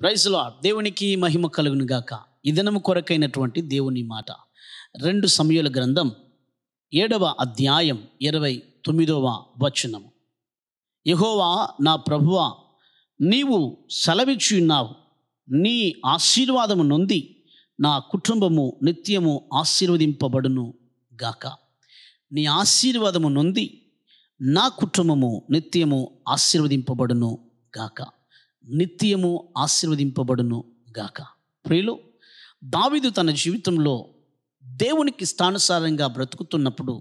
ప్రైజ్లో దేవునికి మహిమ కలుగును గాక ఇదనము కొరకైనటువంటి దేవుని మాట రెండు సమయుల గ్రంథం ఏడవ అధ్యాయం ఇరవై తొమ్మిదవ వచనము యహోవా నా ప్రభువ నీవు సెలవిచ్చున్నావు నీ ఆశీర్వాదము నొంది నా కుటుంబము నిత్యము ఆశీర్వదింపబడును గాక నీ ఆశీర్వాదము నొంది నా కుటుంబము నిత్యము ఆశీర్వదింపబడును గాక నిత్యము ఆశీర్వదింపబడును గాక ప్రియులు దావిదు తన జీవితంలో దేవునికి ఇష్టానుసారంగా బ్రతుకుతున్నప్పుడు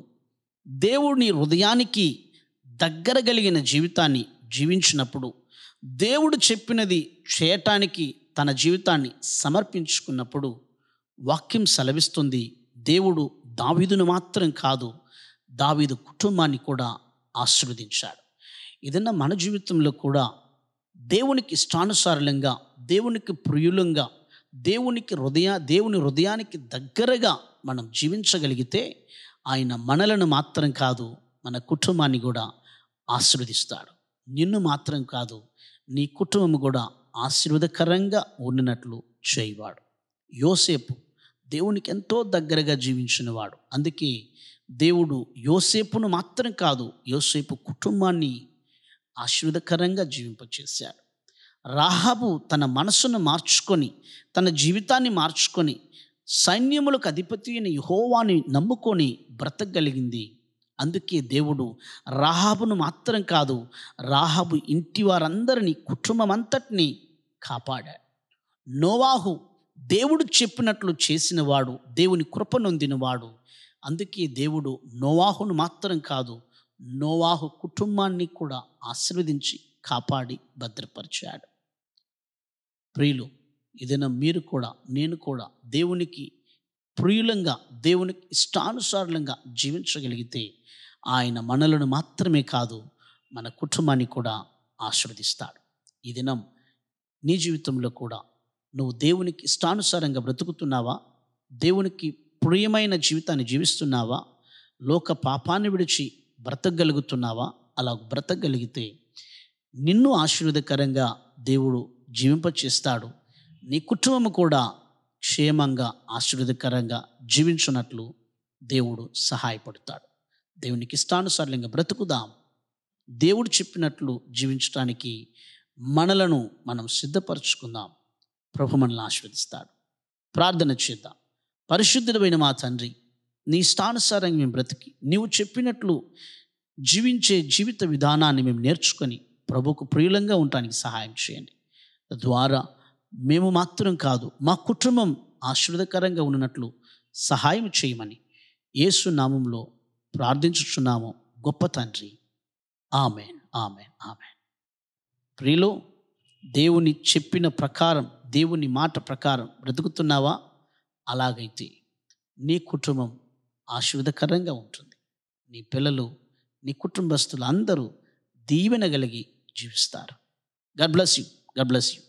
దేవుని హృదయానికి దగ్గర కలిగిన జీవితాన్ని జీవించినప్పుడు దేవుడు చెప్పినది చేయటానికి తన జీవితాన్ని సమర్పించుకున్నప్పుడు వాక్యం సెలవిస్తుంది దేవుడు దావీదును మాత్రం కాదు దావీదు కుటుంబాన్ని కూడా ఆశీర్వదించాడు ఏదన్నా మన జీవితంలో కూడా దేవునికి ఇష్టానుసారులంగా దేవునికి ప్రియులంగా దేవునికి హృదయ దేవుని హృదయానికి దగ్గరగా మనం జీవించగలిగితే ఆయన మనలను మాత్రం కాదు మన కుటుంబాన్ని కూడా ఆశీర్వదిస్తాడు నిన్ను మాత్రం కాదు నీ కుటుంబం కూడా ఆశీర్వదకరంగా ఉండినట్లు చేయవాడు యోసేపు దేవునికి ఎంతో దగ్గరగా జీవించినవాడు అందుకే దేవుడు యోసేపును మాత్రం కాదు యోసేపు కుటుంబాన్ని ఆశీర్వదకరంగా జీవింపచేశాడు రాహాబు తన మనసును మార్చుకొని తన జీవితాన్ని మార్చుకొని సైన్యములకు అధిపతి అయిన యుహోవాని నమ్ముకొని బ్రతకగలిగింది అందుకే దేవుడు రాహాబును మాత్రం కాదు రాహాబు ఇంటి వారందరినీ కుటుంబం అంతటినీ కాపాడాడు నోవాహు దేవుడు చెప్పినట్లు చేసినవాడు దేవుని కృప నొందినవాడు అందుకే దేవుడు నోవాహును మాత్రం కాదు నోవాహు కుటుంబాన్ని కూడా ఆశీర్వదించి కాపాడి భద్రపరిచాడు ప్రియులు ఏదైనా మీరు కూడా నేను కూడా దేవునికి ప్రియులంగా దేవునికి ఇష్టానుసారులంగా జీవించగలిగితే ఆయన మనలను మాత్రమే కాదు మన కుటుంబాన్ని కూడా ఆశీర్వదిస్తాడు ఈ దినం నీ జీవితంలో కూడా నువ్వు దేవునికి ఇష్టానుసారంగా బ్రతుకుతున్నావా దేవునికి ప్రియమైన జీవితాన్ని జీవిస్తున్నావా లోక పాపాన్ని విడిచి బ్రతకగలుగుతున్నావా అలా బ్రతకగలిగితే నిన్ను ఆశీర్వదకరంగా దేవుడు జీవింపచేస్తాడు నీ కుటుంబం కూడా క్షేమంగా ఆశీర్వదకరంగా జీవించున్నట్లు దేవుడు సహాయపడతాడు దేవునికి ఇష్టానుసారంగా బ్రతుకుదాం దేవుడు చెప్పినట్లు జీవించడానికి మనలను మనం సిద్ధపరచుకుందాం ప్రభు మనల్ని ఆశీర్వదిస్తాడు ప్రార్థన చేద్దాం పరిశుద్ధుడమైన మా తండ్రి నీ ఇష్టానుసారంగా మేము బ్రతికి నీవు చెప్పినట్లు జీవించే జీవిత విధానాన్ని మేము నేర్చుకొని ప్రభుకు ప్రియులంగా ఉండటానికి సహాయం చేయండి తద్వారా మేము మాత్రం కాదు మా కుటుంబం ఆశీర్వదకరంగా ఉన్నట్లు సహాయం చేయమని యేసు నామంలో ప్రార్థించుచున్నాము గొప్ప తండ్రి ఆమె ఆమె ఆమె ప్రియులు దేవుని చెప్పిన ప్రకారం దేవుని మాట ప్రకారం బ్రతుకుతున్నావా అలాగైతే నీ కుటుంబం ఆశీర్వదకరంగా ఉంటుంది నీ పిల్లలు నీ కుటుంబస్తులు అందరూ దీవెన కలిగి జీవిస్తారు god bless you god bless you